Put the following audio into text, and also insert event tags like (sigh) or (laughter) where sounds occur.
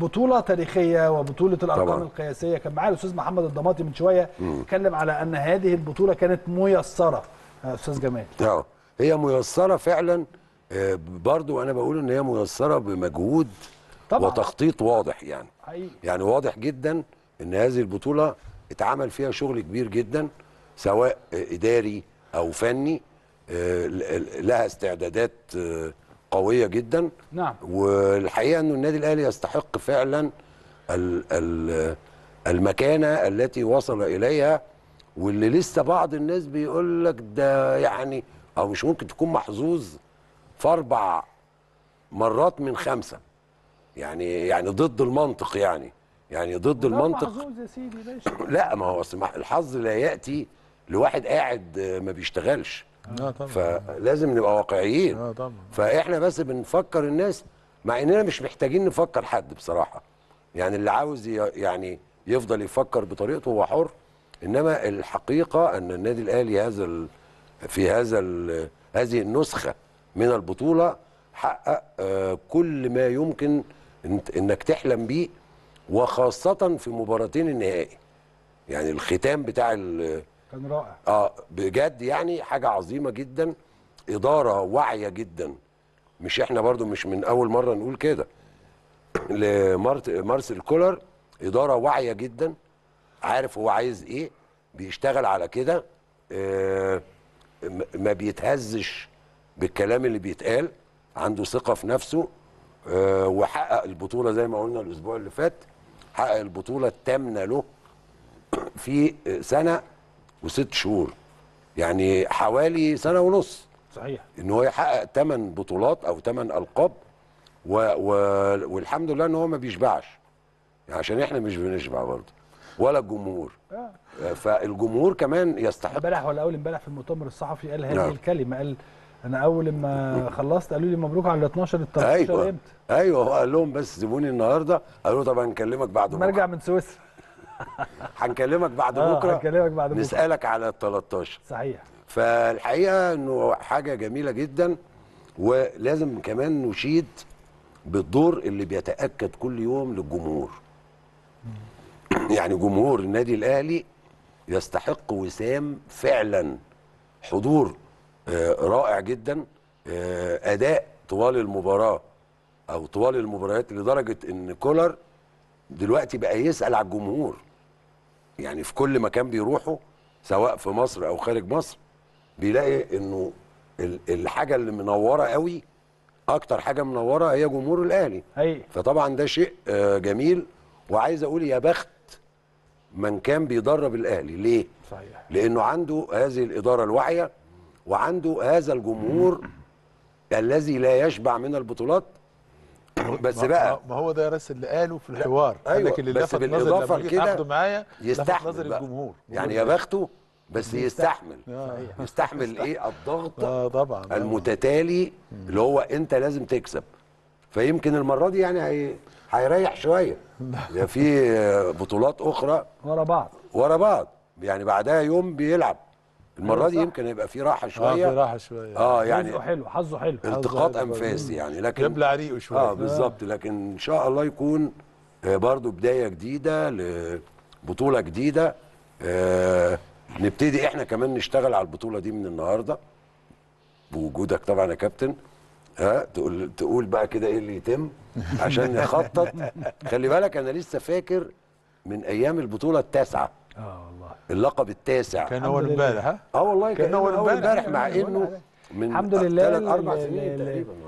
بطوله تاريخيه وبطوله الارقام طبعا. القياسيه كان معايا الاستاذ محمد الضماطي من شويه اتكلم على ان هذه البطوله كانت ميسره آه، استاذ جمال اه هي ميسره فعلا آه، برضو انا بقول ان هي ميسره بمجهود طبعا. وتخطيط واضح يعني حقيقي. يعني واضح جدا ان هذه البطوله اتعمل فيها شغل كبير جدا سواء اداري او فني آه، لها استعدادات قويه جدا نعم والحقيقه انه النادي الاهلي يستحق فعلا المكانه التي وصل اليها واللي لسه بعض الناس بيقول لك ده يعني او مش ممكن تكون محظوظ في اربع مرات من خمسه يعني يعني ضد المنطق يعني يعني ضد المنطق محظوظ يا سيدي باشا لا ما هو اصل الحظ لا ياتي لواحد قاعد ما بيشتغلش آه، طبعا فلازم نبقى واقعيين آه، طبعا فاحنا بس بنفكر الناس مع اننا مش محتاجين نفكر حد بصراحه يعني اللي عاوز يعني يفضل يفكر بطريقته هو حر انما الحقيقه ان النادي الاهلي هذا في هذا هذه النسخه من البطوله حقق آه، كل ما يمكن انك تحلم بيه وخاصه في مباراتين النهائي يعني الختام بتاع كان رائع اه بجد يعني حاجه عظيمه جدا اداره واعيه جدا مش احنا برضو مش من اول مره نقول كده (clears throat) لمارسيل كولر اداره واعيه جدا عارف هو عايز ايه بيشتغل على كده آه ما بيتهزش بالكلام اللي بيتقال عنده ثقه في نفسه آه وحقق البطوله زي ما قلنا الاسبوع اللي فات حقق البطوله الثامنه له (clears throat) في سنه وست شهور يعني حوالي سنه ونص صحيح ان هو يحقق ثمان بطولات او ثمان القاب و... و... والحمد لله ان هو ما بيشبعش يعني عشان احنا مش بنشبع برضه ولا الجمهور آه. فالجمهور كمان يستحق امبارح ولا اول امبارح في المؤتمر الصحفي قال هذه نعم. الكلمه قال انا اول ما خلصت قالوا لي مبروك على 12 ال 13 ايوه امتى ايوه هو قال لهم بس سيبوني النهارده قالوا طبعا نكلمك بعد بكره ارجع من سويسرا (laughs) هنكلمك بعد آه، بكره هنكلمك بعد بكره نسالك على ال 13 صحيح فالحقيقه انه حاجه جميله جدا ولازم كمان نشيد بالدور اللي بيتاكد كل يوم للجمهور يعني جمهور النادي الاهلي يستحق وسام فعلا حضور آه، رائع جدا آه، اداء طوال المباراه او طوال المباريات لدرجه ان كولر دلوقتي بقى يسال على الجمهور يعني في كل مكان بيروحه سواء في مصر او خارج مصر بيلاقي انه الحاجه اللي منوره قوي اكتر حاجه منوره هي جمهور الاهلي فطبعا ده شيء آه، جميل وعايز اقول يا بخت من كان بيدرب الاهلي ليه صحيح. لانه عنده هذه الاداره الواعيه وعنده هذا الجمهور الذي لا يشبع من البطولات بس بقى ما هو ده راس اللي قاله في الحوار أيوة لكن اللي بس لفت نظري كده معايا يستحمل نظر الجمهور يعني يا بخته بس يستحمل آه. (laughs) يستحمل ايه الضغط آه طبعا المتتالي مم. اللي هو انت لازم تكسب فيمكن المره دي يعني هيريح شويه (laughs) في بطولات اخرى ورا بعض ورا بعض يعني بعدها يوم بيلعب المره دي أيوة، يمكن يبقى في راحه شويه اه في راحه شويه اه يعني حظه حلو حظه حلو التقاط انفاس يعني لكن يبلع ريقه شويه اه بالظبط لكن ان شاء الله يكون آه، برضه بدايه جديده لبطوله جديده آه نبتدي احنا كمان نشتغل على البطوله دي من النهارده بوجودك طبعا يا كابتن ها تقول تقول بقى كده ايه اللي يتم عشان نخطط (laughs) خلي بالك انا لسه فاكر من ايام البطوله التاسعه اه والله اللقب التاسع كان اول امبارح ها اه والله كان, كان اول امبارح مع انه من الحمد لله ثلاث اربع سنين تقريبا